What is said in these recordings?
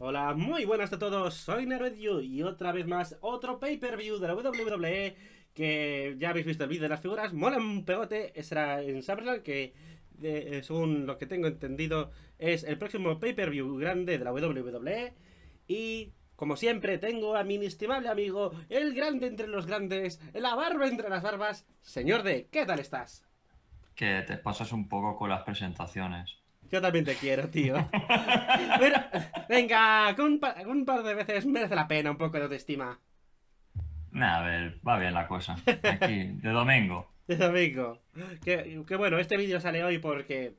Hola, muy buenas a todos, soy You y otra vez más otro pay-per-view de la WWE que ya habéis visto el vídeo de las figuras, mola un pegote, será en SummerSlam que eh, según lo que tengo entendido es el próximo pay-per-view grande de la WWE y como siempre tengo a mi inestimable amigo, el grande entre los grandes, la barba entre las barbas, señor D, ¿qué tal estás? Que te pasas un poco con las presentaciones. Yo también te quiero, tío. Pero, venga, con un, par, de veces merece la pena un poco de autoestima. a ver, va bien la cosa. Aquí, de domingo. de domingo. Que, bueno, este vídeo sale hoy porque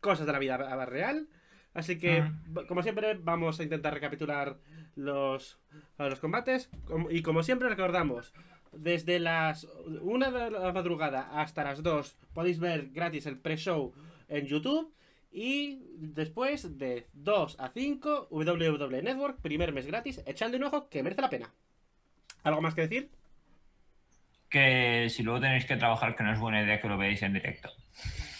cosas de la vida real. Así que, como siempre, vamos a intentar recapitular los, los combates. Y como siempre recordamos, desde las 1 de la madrugada hasta las 2 podéis ver gratis el pre-show en YouTube. Y después de 2 a 5, www e Network, primer mes gratis, echadle un ojo que merece la pena. ¿Algo más que decir? Que si luego tenéis que trabajar, que no es buena idea que lo veáis en directo.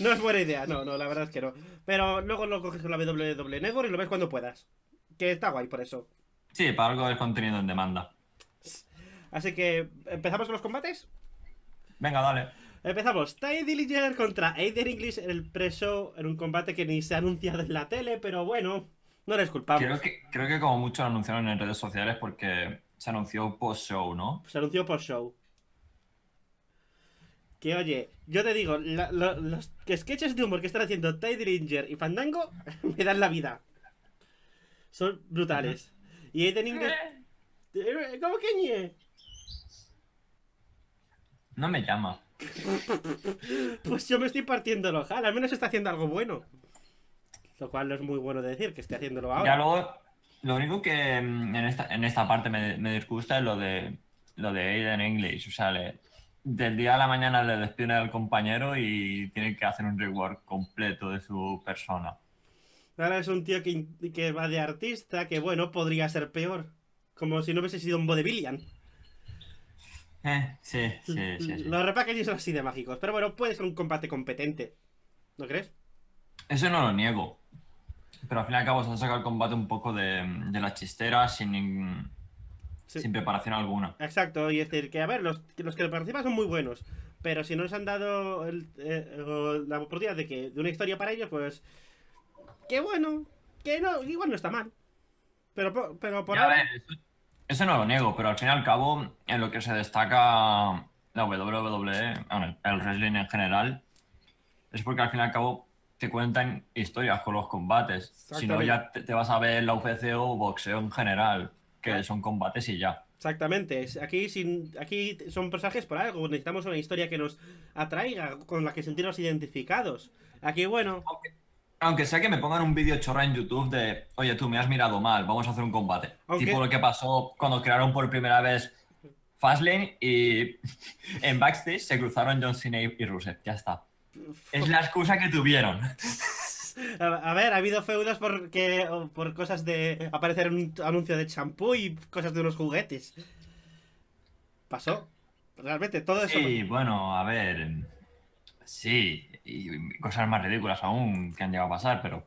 No es buena idea, no, no, la verdad es que no. Pero luego lo coges con la www e Network y lo ves cuando puedas. Que está guay por eso. Sí, para algo del contenido en demanda. Así que, ¿empezamos con los combates? Venga, dale. Empezamos. Ty Dillinger contra Aiden English en el preso en un combate que ni se ha anunciado en la tele, pero bueno, no les culpamos. Creo que, creo que como mucho lo anunciaron en redes sociales porque se anunció post-show, ¿no? Se anunció post-show. Que oye, yo te digo, los sketches de humor que están haciendo Ty Dillinger y Fandango me dan la vida. Son brutales. Y Aiden English... ¿Cómo que ñe? No me llama. pues yo me estoy partiendo el al menos está haciendo algo bueno. Lo cual no es muy bueno de decir que esté haciéndolo ahora. Ya luego, lo único que mm, en esta, en esta parte me, disgusta es lo de lo de Aiden English. O sea, del día a la mañana le despiden al compañero y tiene que hacer un rework completo de su persona. Ahora es un tío que, que va de artista, que bueno, podría ser peor. Como si no hubiese sido un bodevillian. Eh, sí, sí, sí, Los repackages son así de mágicos. Pero bueno, puede ser un combate competente. ¿No crees? Eso no lo niego. Pero al fin y al cabo se han sacado el combate un poco de, de las chisteras sin, sin preparación alguna. Exacto, y es decir, que a ver, los, los que participan son muy buenos. Pero si no les han dado eh, la oportunidad de que de una historia para ellos, pues. ¡Qué bueno, que no, igual no está mal. Pero, pero por ahora. Eso no lo niego, pero al fin y al cabo, en lo que se destaca la WWE, el wrestling en general, es porque al fin y al cabo te cuentan historias con los combates. Si no, ya te, vas a ver la UFC o boxeo en general, que ah. son combates y ya. Exactamente. Aquí, sin, aquí son personajes por algo. Necesitamos una historia que nos atraiga, con la que sentirnos identificados. Aquí, bueno. Aunque sea que me pongan un vídeo chorra en YouTube de, oye tú, me has mirado mal, vamos a hacer un combate. Tipo lo que pasó cuando crearon por primera vez Fastlane y en backstage se cruzaron John Cena y Rusev. Ya está. Es la excusa que tuvieron. A ver, ha habido feudos por cosas de aparecer un anuncio de champú y cosas de unos juguetes. Pasó. Realmente todo eso. Sí, bueno, a ver. Sí, y cosas más ridículas aún que han llegado a pasar, pero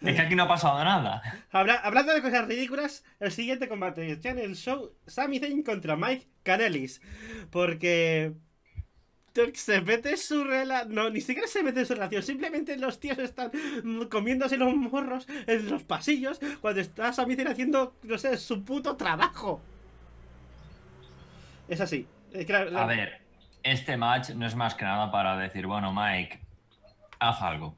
es que aquí no ha pasado nada. hablando de cosas ridículas, el siguiente combate es el Show Sami Zayn contra Mike Canellis. Porque se mete su relación. No, ni siquiera se mete su relación. Simplemente los tíos están comiéndose los morros en los pasillos cuando está Sami Zayn haciendo, no sé, su puto trabajo. Es así. A ver, este match no es más que nada para decir, bueno, Mike, haz algo.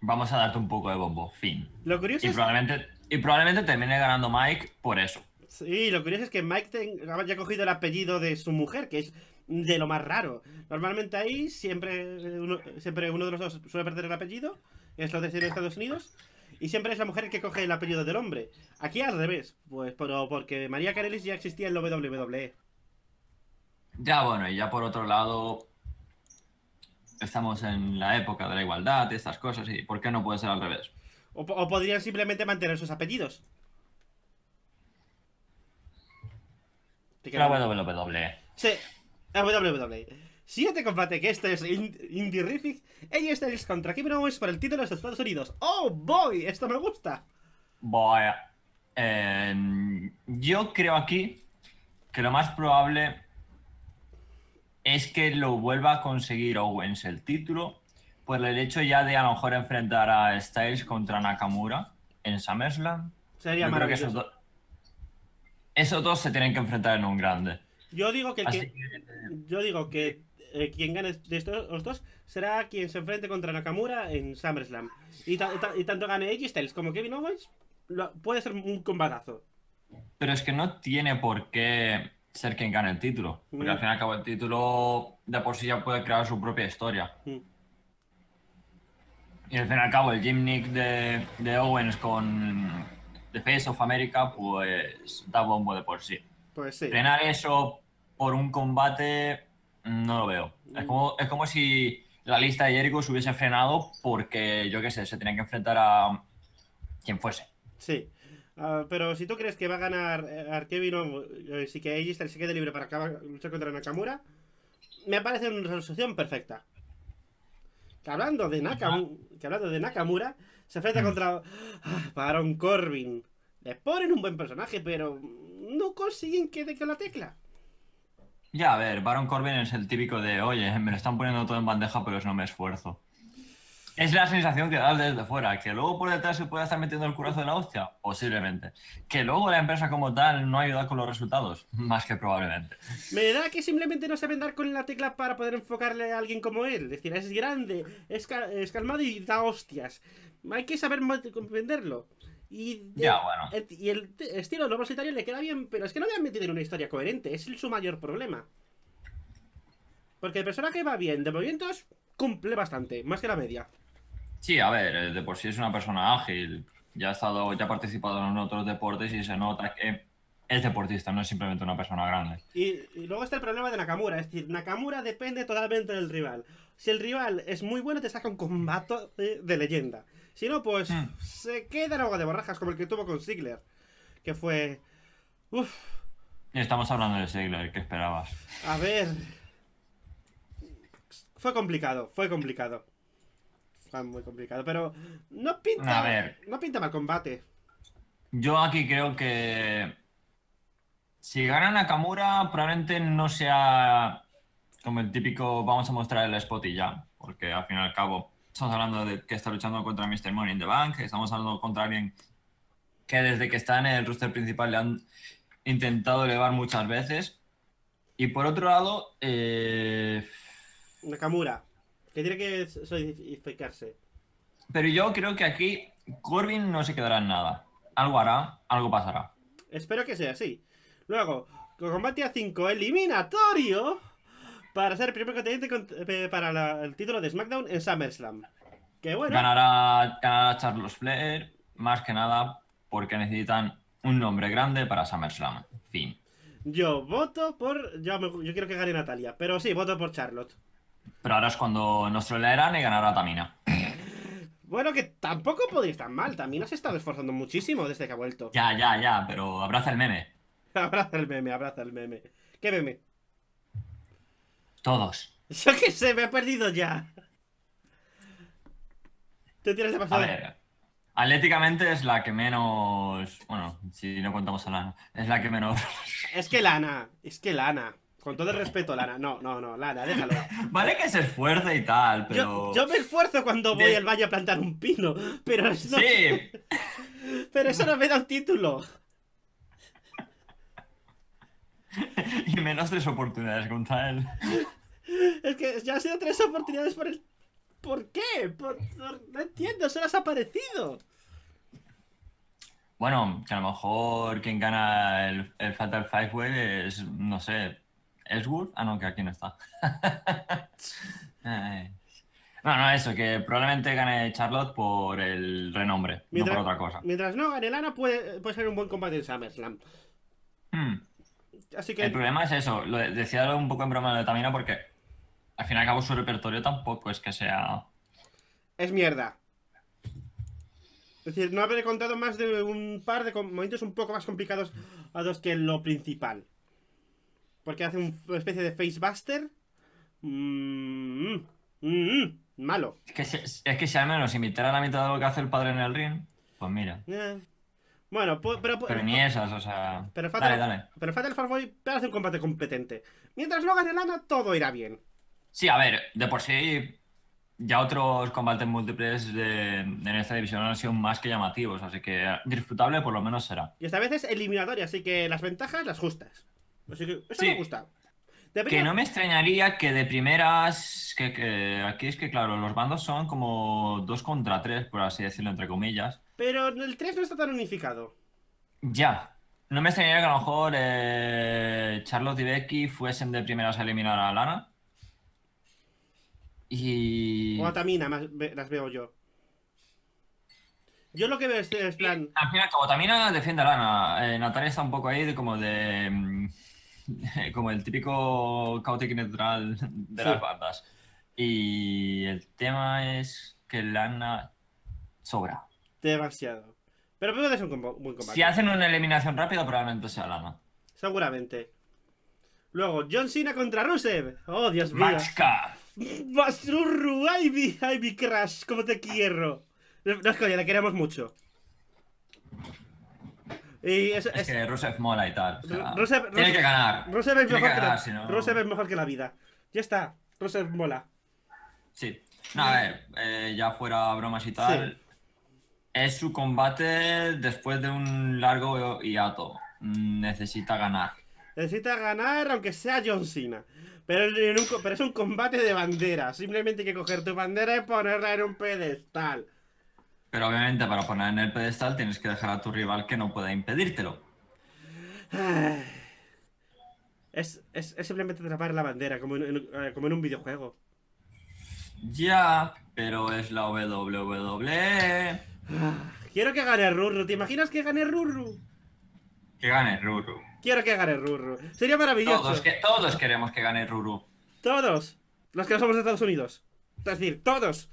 Vamos a darte un poco de bombo, fin. Lo curioso y es... probablemente, y probablemente termine ganando Mike por eso. Sí, lo curioso es que Mike ya ha cogido el apellido de su mujer, que es de lo más raro. Normalmente ahí siempre uno, siempre uno de los dos suele perder el apellido, es lo de en Estados Unidos, y siempre es la mujer que coge el apellido del hombre. Aquí al revés, pues porque María Carelis ya existía en la WWE. Ya, bueno, y ya por otro lado, estamos en la época de la igualdad, y estas cosas, y ¿por qué no puede ser al revés? O, podrían simplemente mantener sus apellidos. La WWE. Sí, la WWE. te combate, que este es Indie Riffic. Ellos Styles contra pero Owens por el título de los Estados Unidos. ¡Oh, boy! Esto me gusta. Boy. Em, yo creo aquí que lo más probable es que lo vuelva a conseguir Owens el título por el hecho ya de a lo mejor enfrentar a Styles contra Nakamura en SummerSlam. Sería Yo creo que esos, esos dos se tienen que enfrentar en un grande. Yo digo que, yo digo que eh, quien gane de estos dos será quien se enfrente contra Nakamura en SummerSlam. Y, tanto gane x Styles como Kevin Owens, puede ser un combatazo. Pero es que no tiene por qué ser quien gane el título. Porque al mm. fin y al cabo el título de por sí ya puede crear su propia historia. Mm. Y al fin y al cabo el Jim de, de Owens con The Face of America pues da bombo de por sí. Pues sí. Frenar eso por un combate no lo veo. Es, mm. como, es como si la lista de Jericho se hubiese frenado porque, yo qué sé, se tenía que enfrentar a quien fuese. Sí. Ah, pero si tú crees que va a ganar Arkevin eh, eh si que ella se quede libre para luchar contra Nakamura, me parece una resolución perfecta. Que hablando de, que hablando de Nakamura, se enfrenta contra mm. ah, Baron Corbin. Le ponen un buen personaje, pero no consiguen que dé con la tecla. Ya, a ver, Baron Corbin es el típico de, oye, me lo están poniendo todo en bandeja, pero eso no me esfuerzo. Es la sensación que da desde fuera, que luego por detrás se puede estar metiendo el curazo de la hostia, posiblemente. Que luego la empresa como tal no ayuda con los resultados, más que probablemente. Me da que simplemente no saben dar con la tecla para poder enfocarle a alguien como él. Es decir, es grande, es, calmado y da hostias. Hay que saber comprenderlo. Y, el, y el estilo no solitario le queda bien, pero es que no le han metido en una historia coherente, es su mayor problema. Porque el personaje va bien de movimientos, cumple bastante, más que la media. Sí, a ver, eh, de por sí es una persona ágil. Ya ha estado, ya ha participado en otros deportes y se nota que es deportista, no es simplemente una persona grande. Y, luego está el problema de Nakamura, es decir, Nakamura depende totalmente del rival. Si el rival es muy bueno, te saca un combate de, leyenda. Si no, pues hmm. se queda en agua de borrajas, como el que tuvo con Ziggler, que fue... Uf. Estamos hablando de Ziggler, ¿qué esperabas? A ver... Fue complicado, fue complicado muy complicado. Pero no pinta, no pinta mal combate. Yo aquí creo que si gana Nakamura, probablemente no sea como el típico vamos a mostrar el spot y ya. Porque al fin y al cabo estamos hablando de que está luchando contra Mr. Money in the Bank, estamos hablando contra alguien que desde que está en el roster principal le han intentado elevar muchas veces. Y por otro lado, eh, Nakamura que tiene que solidificarse. Pero yo creo que aquí Corbin no se quedará en nada. Algo hará, algo pasará. Espero que sea así. Luego, combate a 5 eliminatorio para ser primer contendiente eh, para el título de SmackDown en SummerSlam. Que bueno. Ganará, a Charles Flair, más que nada porque necesitan un nombre grande para SummerSlam. Fin. Yo voto por. Yo, yo quiero que gane Natalia, pero sí, voto por Charlotte. Pero ahora es cuando nos trolearán y ganará Tamina. Bueno, que tampoco podría estar mal. Tamina se ha estado esforzando muchísimo desde que ha vuelto. Ya, ya, ya, pero abraza el meme. abraza el meme, abraza el meme. ¿Qué meme? Todos. Yo qué sé, me he perdido ya. Te tienes de pasar. A ver, atléticamente es la que menos. Bueno, si no contamos a Lana. Es la que menos. es que Lana, es que Lana. Con todo el respeto, Lana. No, no, no, Lana, déjalo. Vale que se esfuerce y tal, pero. Yo, me esfuerzo cuando voy al valle a plantar un pino, pero eso Sí. pero eso no me da un título. y menos tres oportunidades contra él. es que ya ha sido tres oportunidades por el. ¿Por qué? No entiendo, solo has aparecido. Bueno, que a lo mejor quien gana el, Fatal Five Way es, no sé, Ellsworth. Ah, no, que aquí no está. no, no, eso, que probablemente gane Charlotte por el renombre, no por otra cosa. Mientras no gane Lana, puede, puede ser un buen combate en SummerSlam. Hmm. Así que... El problema es eso, lo decía un poco en broma de Tamina porque al fin y al cabo su repertorio tampoco es que sea... Es mierda. Es decir, no habré contado más de un par de momentos un poco más complicados a los que lo principal. Porque hace una especie de facebuster. Mmm. Mmm. malo. Es que, es que si al menos imitara la mitad de lo que hace el padre en el ring, pues mira. Eh. Bueno, pero, pero. ni esas, o sea. Pero Fatal, dale, dale. Pero hace un combate competente. Mientras no gane lana, todo irá bien. Sí, a ver, de por sí. Ya otros combates múltiples en esta división han sido más que llamativos, así que disfrutable por lo menos será. Y esta vez es eliminatoria, así que las ventajas, las justas sí. me gusta. Que no me extrañaría que de primeras. Que, aquí es que, claro, los bandos son como dos contra tres, por así decirlo, entre comillas. Pero el 3 no está tan unificado. Ya. No me extrañaría que a lo mejor eh, Charlotte y Becky fuesen de primeras a eliminar a Lana. Y. O a Tamina, las veo yo. Yo lo que veo es, plan. al final, como Tamina defiende a Lana. Eh, Natalia está un poco ahí de, como de. Mm, como el típico caótico neutral de las bandas. Y el tema es que lana sobra. Demasiado. Pero puede ser un muy combate. Si hacen una eliminación rápida, probablemente sea lana. Seguramente. Luego, John Cena contra Rusev. Oh, Dios mío. Machka. Basurru, ay mi, crash, cómo te quiero. No, es coña, la queremos mucho es, que Rusev mola y tal. tiene que ganar. Rusev es, mejor que, la, vida. Ya está. Rusev mola. Sí. a ver, eh, ya fuera bromas y tal. Es su combate después de un largo hiato. Mm, necesita ganar. Necesita ganar, aunque sea John Cena. Pero, es un combate de bandera. Simplemente hay que coger tu bandera y ponerla en un pedestal. Pero obviamente para poner en el pedestal tienes que dejar a tu rival que no pueda impedírtelo. Es, simplemente trapar la bandera, eh, como en, un videojuego. Ya, pero es la WWE. Ah, quiero que gane Ruru ¿Te imaginas que gane Ruru? Que gane Ruru. Quiero que gane Ruru. Sería maravilloso. todos queremos que gane Ruru. Todos. Los que no somos de Estados Unidos. Es decir, todos.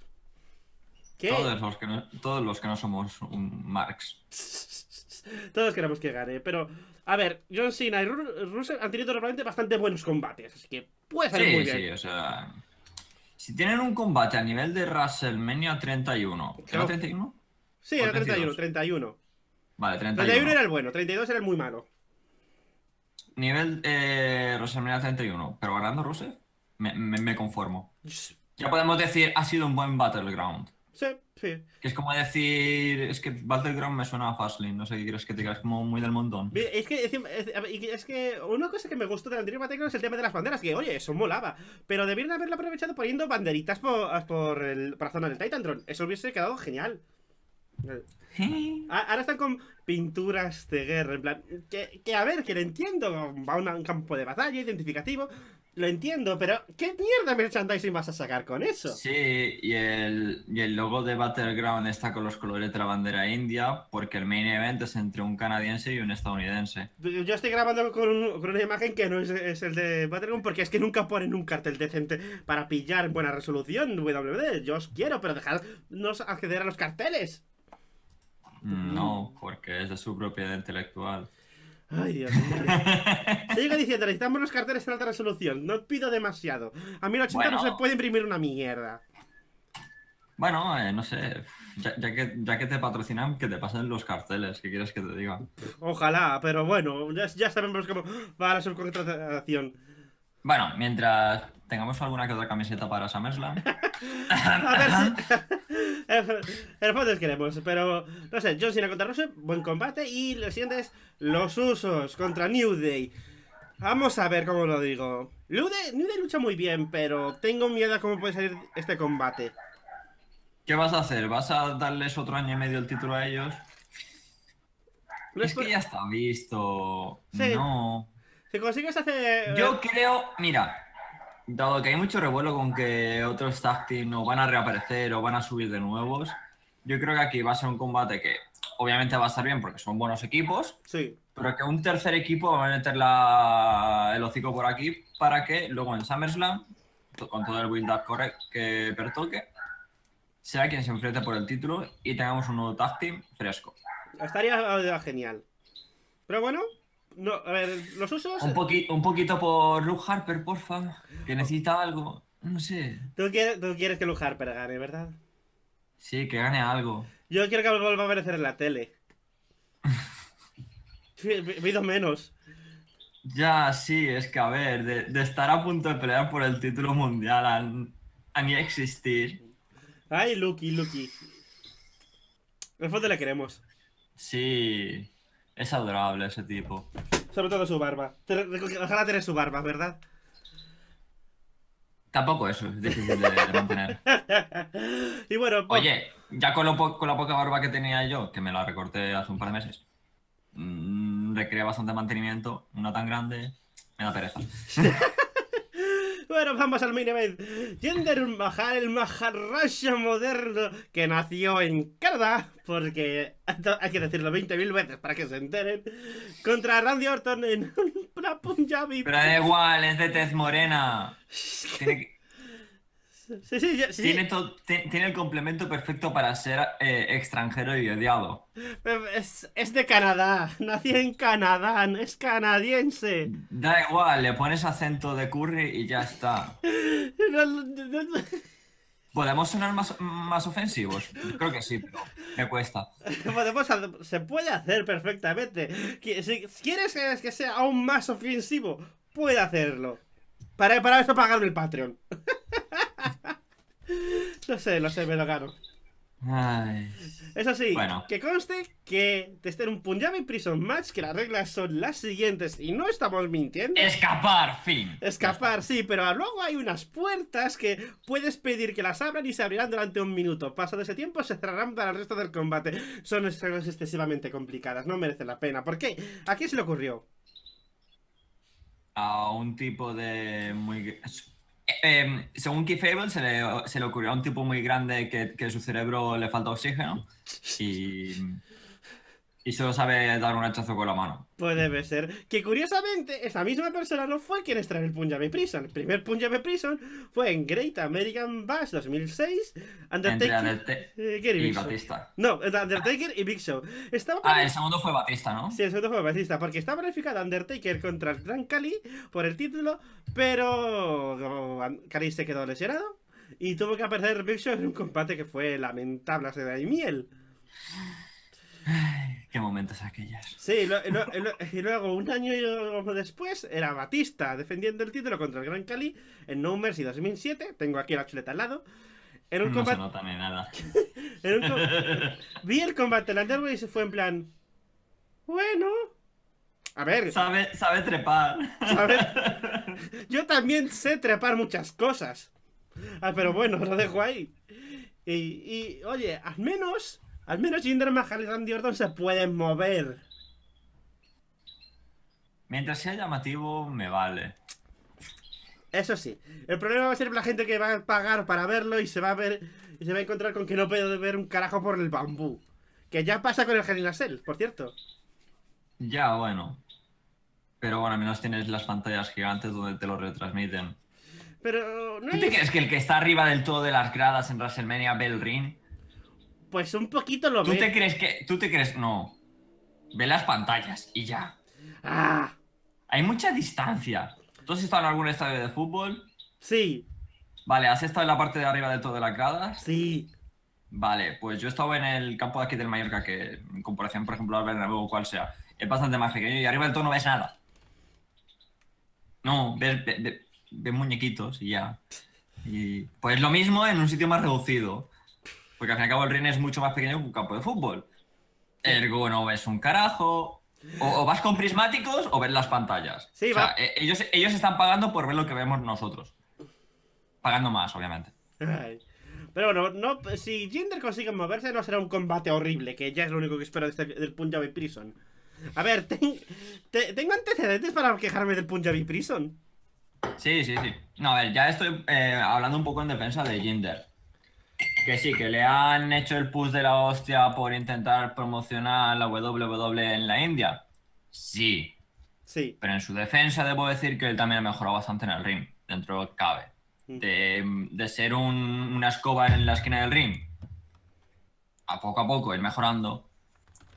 Todos los que no, todos los que no somos un Marx. todos queremos que gane, pero... A ver, John Cena y Russell han tenido realmente bastante buenos combates, así que puede ser muy bien. Sí, o sea... Si tienen un combate a nivel de WrestleMania 31... ¿Era 31? Sí, era 31, 31. Vale, 31. 31 era el bueno, 32 era el muy malo. Nivel eh, WrestleMania 31, pero ganando Rusev, me, me conformo. Ya podemos decir, ha sido un buen battleground. Sí, sí. Es como decir, es que Battleground me suena a Fastlane, no sé qué quieres que te digas, como muy del montón. Es que, una cosa que me gustó del anterior Battleground es el tema de las banderas, que oye, eso molaba, pero debieron haberlo aprovechado poniendo banderitas por, el, la zona del Titan Drone, eso hubiese quedado genial. Ahora están con pinturas de guerra, en plan, que, que a ver, que lo entiendo, va a un campo de batalla identificativo, lo entiendo, pero ¿qué mierda merchandising vas a sacar con eso? Sí, y el, y el logo de Battleground está con los colores de la bandera india, porque el main event es entre un canadiense y un estadounidense. Yo estoy grabando con, una imagen que no es, el de Battleground, porque es que nunca ponen un cartel decente para pillar buena resolución, WWD. Yo os quiero, pero dejadnos acceder a los carteles. No, mm. porque es de su propiedad intelectual. Ay, Dios mío. Se llega diciendo, necesitamos los carteles en alta resolución. No pido demasiado. A 1080 no se puede imprimir una mierda. Bueno, eh, no sé. Ya, que, ya que te patrocinan, que te pasen los carteles. ¿Qué quieres que te digan? Ojalá, pero bueno, ya, ya sabemos cómo va la subcontratación. Bueno, mientras tengamos alguna que otra camiseta para SummerSlam. a ver si... el queremos, pero no sé, John Cena contra Rusev, buen combate. Y lo siguiente es los usos contra New Day. Vamos a ver cómo lo digo. New Day, lucha muy bien, pero tengo miedo a cómo puede salir este combate. ¿Qué vas a hacer? ¿Vas a darles otro año y medio el título a ellos? es, que ya está visto. No. Si consigues hacer. Yo eh, creo. Mira, Dado que hay mucho revuelo con que otros tag team no van a reaparecer o van a subir de nuevos, yo creo que aquí va a ser un combate que obviamente va a estar bien porque son buenos equipos. Sí. Pero que un tercer equipo va a meter el hocico por aquí para que luego en SummerSlam, con todo el build-up correcto que pertoque, sea quien se enfrente por el título y tengamos un nuevo tag team fresco. Estaría ah, genial. Pero bueno, no, a ver, los usos. Un, un poquito por Luke Harper, favor. Que necesita algo. No sé. Tú quieres, que Luke Harper gane, ¿verdad? Sí, que gane algo. Yo quiero que vuelva a aparecer en la tele. Pido menos. Ya, sí, es que a ver, de, estar a punto de pelear por el título mundial a, ni existir. Ay, Lucky, Lucky. En el la le queremos. Sí. Es adorable ese tipo. Sobre todo su barba. Ojalá tener su barba, ¿verdad? Tampoco eso, es difícil de, mantener. y bueno, pues Oye, ya con, la poca barba que tenía yo, que me la recorté hace un par de meses, mm, requería bastante mantenimiento, no tan grande, me da pereza. Bueno, vamos al main event. Jinder Mahal, el Maharaja moderno que nació en Canadá, porque hay que decirlo 20.000 veces para que se enteren, contra Randy Orton en una Punjabi. Pero da igual, es de tez morena. Tiene tiene, el complemento perfecto para ser eh, extranjero y odiado. Es, de Canadá. Nací en Canadá, es canadiense. Da igual, le pones acento de curry y ya está. ¿Podemos sonar más, ofensivos? Creo que sí, me cuesta. se puede hacer perfectamente. Si quieres que sea aún más ofensivo, puede hacerlo. Para, para eso pagarme el Patreon. No sé, lo sé, me lo ganó Eso sí, que conste que te estén un Punjabi Prison Match que las reglas son las siguientes y no estamos mintiendo. Escapar, fin. Escapar, sí, pero luego hay unas puertas que puedes pedir que las abran y se abrirán durante un minuto. Pasado ese tiempo se cerrarán para el resto del combate. Son reglas excesivamente complicadas, no merecen la pena. ¿Por qué? ¿A qué se le ocurrió? A un tipo de muy... Em, según Keith Fable, se le, ocurrió a un tipo muy grande que, que su cerebro le falta oxígeno y y solo sabe dar un hachazo con la mano. Puede ser. Que curiosamente, esa misma persona no fue quien extrae el Punjabi Prison. El primer Punjabi Prison fue en Great American Bash 2006. Undertaker Entre eh, y, Batista. No, eh, Undertaker y Big Show. ah, el segundo fue Batista, ¿no? Sí, el segundo fue Batista, porque estaba planificado Undertaker contra el Gran Cali por el título, pero Cali se quedó lesionado y tuvo que aparecer Big Show en un combate que fue lamentable, Hace da y miel momentos aquellos. Sí, y luego un año después era Batista defendiendo el título contra el Gran Cali en No Mercy 2007. Tengo aquí la chuleta al lado. un no se nota nada. Vi el combate del y se fue en plan. Bueno. A ver. Sabe, sabe trepar. Yo también sé trepar muchas cosas. Ah, pero bueno, lo dejo ahí. y oye, al menos al menos Jinder y Randy Orton se pueden mover. Mientras sea llamativo, me vale. Eso sí. El problema va a ser la gente que va a pagar para verlo y se va a ver y se va a encontrar con que no puede ver un carajo por el bambú. Que ya pasa con el Gelinasel, por cierto. Ya, bueno. Pero bueno, al menos tienes las pantallas gigantes donde te lo retransmiten. Pero no ¿Tú te crees que el que está arriba del todo de las gradas en WrestleMania Bell pues un poquito lo ¿Tú te crees que.? ¿Tú te crees.? No. Ve las pantallas y ya. Ah. Hay mucha distancia. ¿Tú has estado en algún estadio de fútbol? Sí. Vale, ¿has estado en la parte de arriba del todo de la grada? Sí. Vale, pues yo he estado en el campo de aquí del Mallorca, que en comparación, por ejemplo, al Bernabéu o cual sea, es bastante más pequeño y arriba del todo no ves nada. No, ves, muñequitos y ya. Y, pues lo mismo en un sitio más reducido. Porque al fin y al cabo el ring es mucho más pequeño que un campo de fútbol. El no ves un carajo. O, vas con prismáticos o ves las pantallas. Sí, va. E, ellos, ellos están pagando por ver lo que vemos nosotros. Pagando más, obviamente. Pero bueno, no, si Jinder consigue moverse, no será un combate horrible, que ya es lo único que espero del Punjabi Prison. A ver, tengo antecedentes para quejarme del Punjabi Prison. Sí, sí, sí. No, a ver, ya estoy eh, hablando un poco en defensa de Jinder. Que sí, que le han hecho el push de la hostia por intentar promocionar la WWE en la India. Sí. Sí. Pero en su defensa debo decir que él también ha mejorado bastante en el ring, dentro cabe. Mm. De, ser una escoba en la esquina del ring, a poco a poco ir mejorando.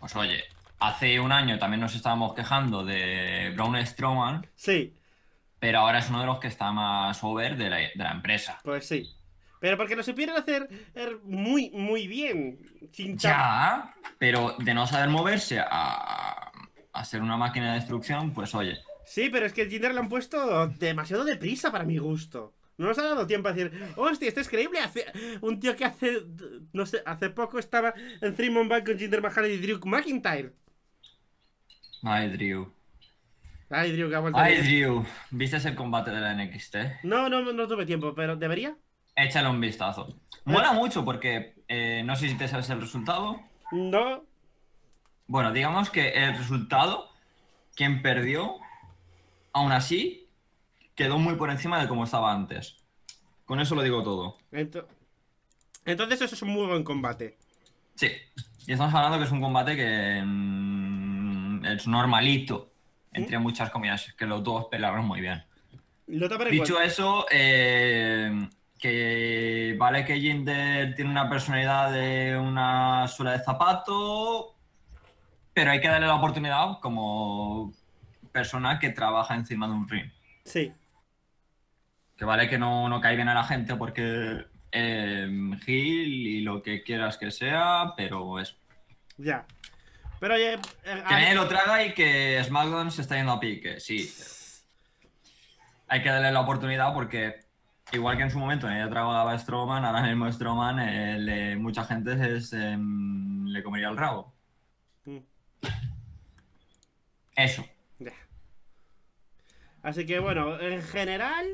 Pues oye, hace un año también nos estábamos quejando de Braun Strowman. Sí. Pero ahora es uno de los que está más over de la empresa. Pues sí. Pero porque lo supieron hacer er, muy, muy bien. Sin ya, pero de no saber moverse a, a ser una máquina de destrucción, pues oye. Sí, pero es que el Jinder lo han puesto demasiado deprisa para mi gusto. No nos ha dado tiempo a decir, hostia, esto es creíble. Hace, un tío que hace, no sé, hace poco estaba en Three Bank con Jinder Mahal y Drew McIntyre. Ay, Drew. Ay, Drew, Ay, Drew, ¿viste el combate de la NXT? No, no, no tuve tiempo, pero ¿debería? Échale un vistazo. Mola mucho porque eh, no sé si te sabes el resultado. No. Bueno, digamos que el resultado, quien perdió, aún así, quedó muy por encima de como estaba antes. Con eso lo digo todo. Entonces eso es un muy buen combate. Sí. Y estamos hablando que es un combate que mm, es normalito, entre ¿Mm? muchas comidas. que los dos pelearon muy bien. Dicho eso, eh, que vale que Jinder tiene una personalidad de una suela de zapato, pero hay que darle la oportunidad como persona que trabaja encima de un ring. Sí. Que vale que no, cae bien a la gente porque em, Gil y lo que quieras que sea, pero es. Ya. Pero oye. Eh, que nadie lo traga y que SmackDown se está yendo a pique, sí. Hay que darle la oportunidad porque igual que en su momento en ella trabajaba Strowman, ahora mismo Strowman eh, mucha gente em, le comería el rabo. Mm. Eso. Así que bueno, en general,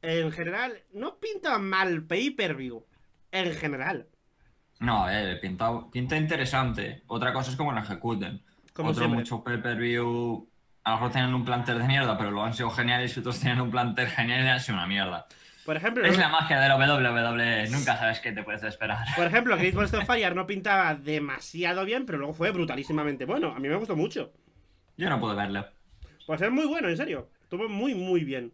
en general, no pinta mal pay view En general. No, eh, pinta, pinta, interesante. Otra cosa es cómo lo ejecuten. Como Otro mucho pay-per-view. A lo mejor tienen un planter de mierda, pero lo han sido geniales y otros tienen un planter genial y sido una mierda ejemplo, es la magia de la WWE, nunca sabes qué te puedes esperar. Por ejemplo, Great Balls of Fire no pintaba demasiado bien, pero luego fue brutalísimamente bueno. A mí me gustó mucho. Yo no pude verlo. Pues es muy bueno, en serio. Estuvo muy, muy bien.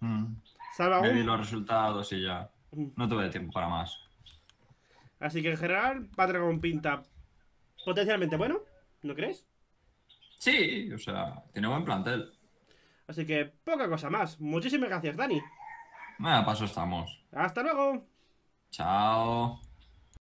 Mm. Salva un... los resultados y ya. Mm. No tuve tiempo para más. Así que en general, Dragon pinta potencialmente bueno, ¿no crees? Sí, o sea, tiene buen plantel. Así que poca cosa más. Muchísimas gracias, Dani. A paso estamos. Hasta luego. Chao.